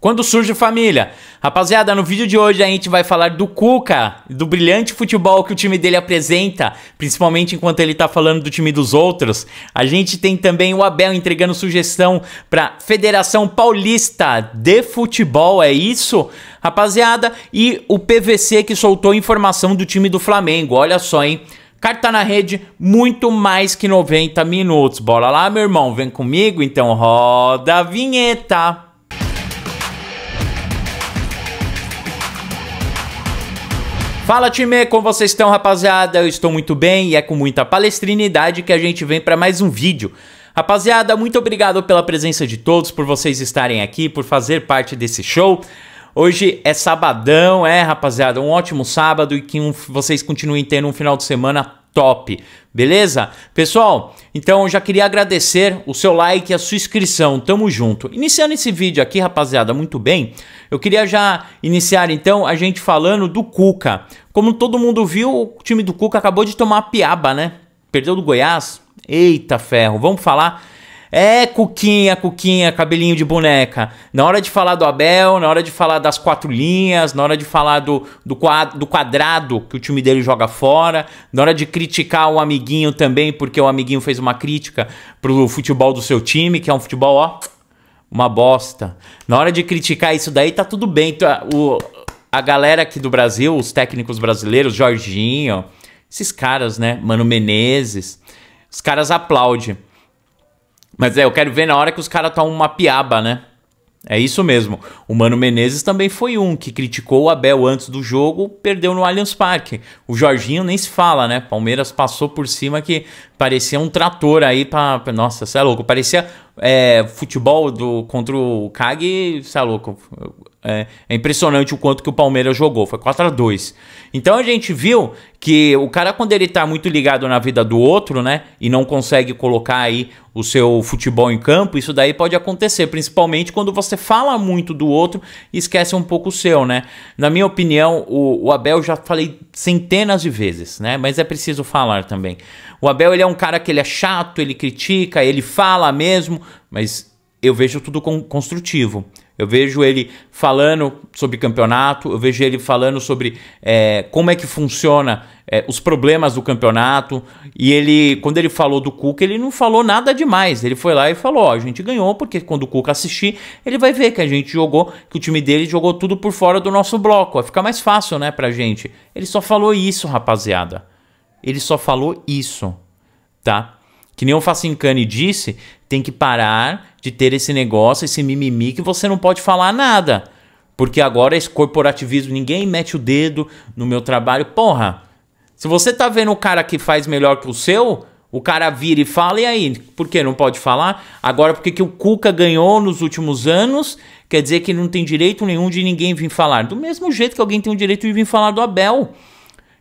Quando surge família? Rapaziada, no vídeo de hoje a gente vai falar do Cuca, do brilhante futebol que o time dele apresenta, principalmente enquanto ele tá falando do time dos outros. A gente tem também o Abel entregando sugestão pra Federação Paulista de Futebol, é isso? Rapaziada, e o PVC que soltou informação do time do Flamengo, olha só, hein? Carta na rede, muito mais que 90 minutos. Bora lá, meu irmão, vem comigo, então roda a vinheta. Fala time, como vocês estão rapaziada? Eu estou muito bem e é com muita palestrinidade que a gente vem para mais um vídeo. Rapaziada, muito obrigado pela presença de todos, por vocês estarem aqui, por fazer parte desse show. Hoje é sabadão, é rapaziada, um ótimo sábado e que um, vocês continuem tendo um final de semana top. Beleza? Pessoal, então eu já queria agradecer o seu like e a sua inscrição. Tamo junto. Iniciando esse vídeo aqui, rapaziada, muito bem. Eu queria já iniciar então a gente falando do Cuca. Como todo mundo viu, o time do Cuca acabou de tomar a piaba, né? Perdeu do Goiás. Eita ferro. Vamos falar é, Cuquinha, Cuquinha, cabelinho de boneca. Na hora de falar do Abel, na hora de falar das quatro linhas, na hora de falar do, do, do quadrado que o time dele joga fora, na hora de criticar o amiguinho também, porque o amiguinho fez uma crítica pro futebol do seu time, que é um futebol, ó, uma bosta. Na hora de criticar isso daí, tá tudo bem. Então, o, a galera aqui do Brasil, os técnicos brasileiros, Jorginho, esses caras, né? Mano Menezes, os caras aplaudem. Mas é, eu quero ver na hora que os caras tomam uma piaba, né? É isso mesmo. O Mano Menezes também foi um que criticou o Abel antes do jogo, perdeu no Allianz Parque. O Jorginho nem se fala, né? Palmeiras passou por cima que parecia um trator aí pra. Nossa, você é louco. Parecia é, futebol do contra o Cag, você é louco. É, é, impressionante o quanto que o Palmeiras jogou, foi 4 a 2 Então a gente viu que o cara, quando ele tá muito ligado na vida do outro, né? E não consegue colocar aí o seu futebol em campo, isso daí pode acontecer, principalmente quando você fala muito do outro e esquece um pouco o seu, né? Na minha opinião, o, o Abel já falei centenas de vezes, né? Mas é preciso falar também. O Abel ele é um cara que ele é chato, ele critica, ele fala mesmo, mas eu vejo tudo como construtivo. Eu vejo ele falando sobre campeonato, eu vejo ele falando sobre é, como é que funciona é, os problemas do campeonato. E ele, quando ele falou do Cuca, ele não falou nada demais. Ele foi lá e falou: ó, a gente ganhou, porque quando o Cuca assistir, ele vai ver que a gente jogou, que o time dele jogou tudo por fora do nosso bloco. Vai ficar mais fácil, né, pra gente. Ele só falou isso, rapaziada. Ele só falou isso, tá? Que nem o Facincani disse, tem que parar de ter esse negócio, esse mimimi que você não pode falar nada. Porque agora esse corporativismo, ninguém mete o dedo no meu trabalho. Porra, se você tá vendo o cara que faz melhor que o seu, o cara vira e fala, e aí? Por que não pode falar? Agora, porque que o Cuca ganhou nos últimos anos, quer dizer que não tem direito nenhum de ninguém vir falar. Do mesmo jeito que alguém tem o direito de vir falar do Abel.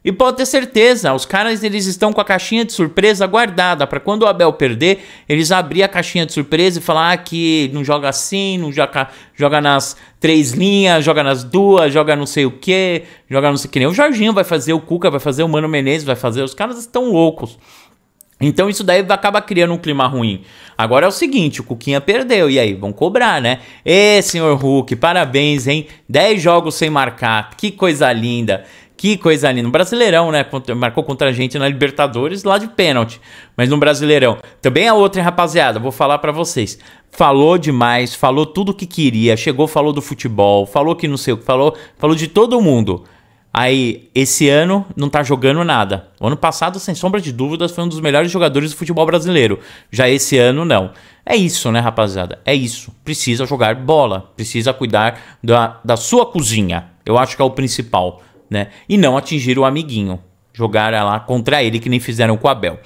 E pode ter certeza, os caras eles estão com a caixinha de surpresa guardada para quando o Abel perder, eles abrir a caixinha de surpresa e falar ah, que não joga assim, não joga, joga nas três linhas, joga nas duas, joga não sei o que, joga não sei o que nem. O Jorginho vai fazer, o Cuca vai fazer, o Mano Menezes vai fazer, os caras estão loucos. Então isso daí acaba criando um clima ruim. Agora é o seguinte, o Cuquinha perdeu, e aí, vão cobrar, né? Ê, senhor Hulk, parabéns, hein? Dez jogos sem marcar, que coisa linda. Que coisa ali No Brasileirão, né? Marcou contra a gente na Libertadores lá de pênalti. Mas no Brasileirão. Também a outra, hein, rapaziada? Vou falar para vocês. Falou demais, falou tudo o que queria. Chegou, falou do futebol, falou que não sei o que, falou, falou de todo mundo. Aí, esse ano não tá jogando nada. O ano passado, sem sombra de dúvidas, foi um dos melhores jogadores do futebol brasileiro. Já esse ano, não. É isso, né, rapaziada? É isso. Precisa jogar bola. Precisa cuidar da, da sua cozinha. Eu acho que é o principal né? E não atingir o amiguinho. jogar lá contra ele, que nem fizeram com o Abel.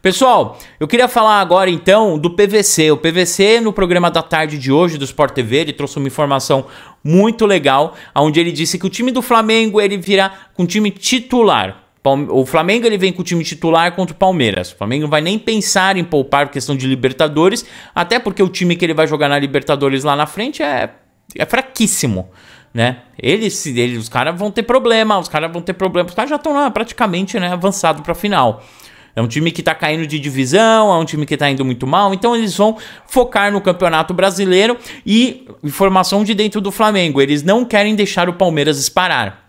Pessoal, eu queria falar agora então do PVC. O PVC no programa da tarde de hoje do Sport TV, ele trouxe uma informação muito legal, onde ele disse que o time do Flamengo ele virá com time titular. O Flamengo ele vem com o time titular contra o Palmeiras. O Flamengo não vai nem pensar em poupar por questão de Libertadores, até porque o time que ele vai jogar na Libertadores lá na frente é é fraquíssimo, né? Eles, eles os caras vão ter problema, os caras vão ter problema, os caras já estão lá praticamente, né, avançado para final. É um time que tá caindo de divisão, é um time que tá indo muito mal, então eles vão focar no Campeonato Brasileiro e informação de dentro do Flamengo, eles não querem deixar o Palmeiras disparar.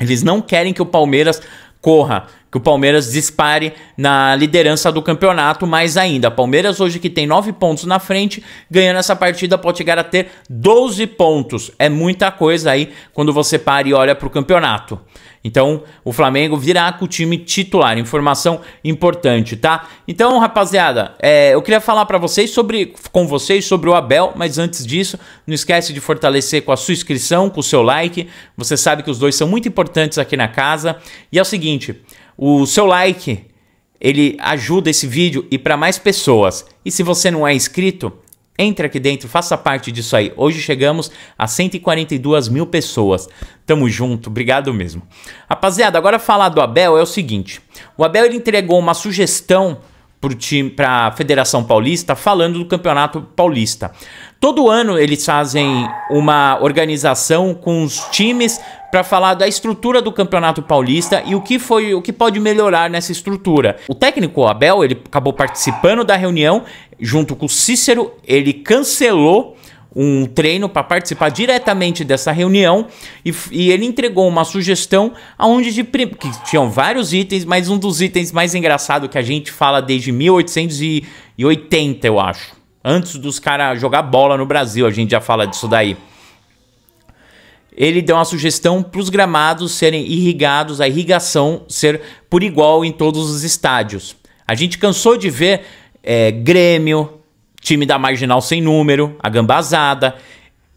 Eles não querem que o Palmeiras corra que o Palmeiras dispare na liderança do campeonato mais ainda. Palmeiras hoje que tem 9 pontos na frente, ganhando essa partida pode chegar a ter 12 pontos. É muita coisa aí quando você para e olha para o campeonato. Então, o Flamengo virá com o time titular. Informação importante, tá? Então, rapaziada, é, eu queria falar para vocês sobre, com vocês sobre o Abel, mas antes disso, não esquece de fortalecer com a sua inscrição, com o seu like. Você sabe que os dois são muito importantes aqui na casa. E é o seguinte, o seu like, ele ajuda esse vídeo e para mais pessoas. E se você não é inscrito, entre aqui dentro, faça parte disso aí. Hoje chegamos a 142 mil pessoas. Tamo junto, obrigado mesmo. Rapaziada, agora falar do Abel é o seguinte. O Abel ele entregou uma sugestão para a Federação Paulista falando do Campeonato Paulista. Todo ano eles fazem uma organização com os times para falar da estrutura do Campeonato Paulista e o que foi, o que pode melhorar nessa estrutura. O técnico Abel, ele acabou participando da reunião junto com o Cícero, ele cancelou um treino para participar diretamente dessa reunião e, e, ele entregou uma sugestão aonde de que tinham vários itens, mas um dos itens mais engraçado que a gente fala desde 1880, eu acho. Antes dos caras jogar bola no Brasil, a gente já fala disso daí. Ele deu uma sugestão para os gramados serem irrigados, a irrigação ser por igual em todos os estádios. A gente cansou de ver é, Grêmio, time da marginal sem número, a gambazada.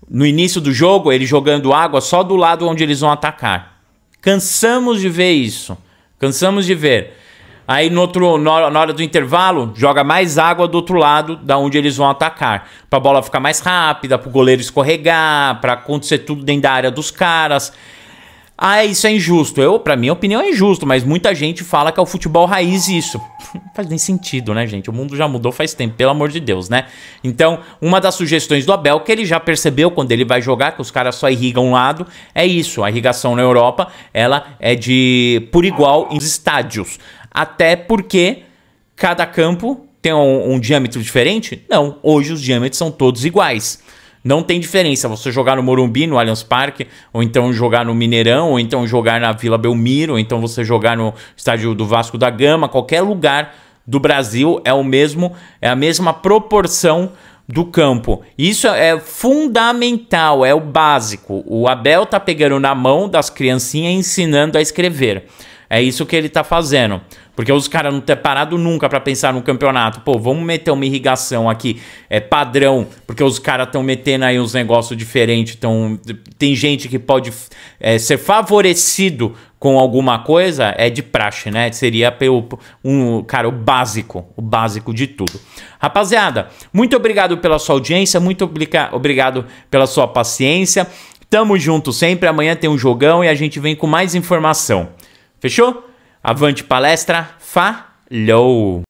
No início do jogo, ele jogando água só do lado onde eles vão atacar. Cansamos de ver isso. Cansamos de ver. Aí no outro, na hora do intervalo, joga mais água do outro lado, da onde eles vão atacar. Pra bola ficar mais rápida, pro goleiro escorregar, pra acontecer tudo dentro da área dos caras ah, isso é injusto. Eu, para minha opinião, é injusto, mas muita gente fala que é o futebol raiz isso. Não faz nem sentido, né, gente? O mundo já mudou faz tempo, pelo amor de Deus, né? Então, uma das sugestões do Abel, que ele já percebeu quando ele vai jogar, que os caras só irrigam um lado, é isso. A irrigação na Europa, ela é de por igual em estádios. Até porque cada campo tem um, um diâmetro diferente? Não, hoje os diâmetros são todos iguais. Não tem diferença você jogar no Morumbi, no Allianz Parque, ou então jogar no Mineirão, ou então jogar na Vila Belmiro, ou então você jogar no estádio do Vasco da Gama, qualquer lugar do Brasil é o mesmo, é a mesma proporção do campo. Isso é fundamental, é o básico. O Abel tá pegando na mão das criancinhas e ensinando a escrever. É isso que ele tá fazendo. Porque os caras não ter parado nunca para pensar no campeonato. Pô, vamos meter uma irrigação aqui, é padrão, porque os caras estão metendo aí uns negócios diferentes. Então Tem gente que pode é, ser favorecido com alguma coisa, é de praxe, né? Seria pelo, um, cara, o básico, o básico de tudo. Rapaziada, muito obrigado pela sua audiência, muito obrigado pela sua paciência. Tamo junto sempre, amanhã tem um jogão e a gente vem com mais informação. Fechou? Avante palestra, falhou!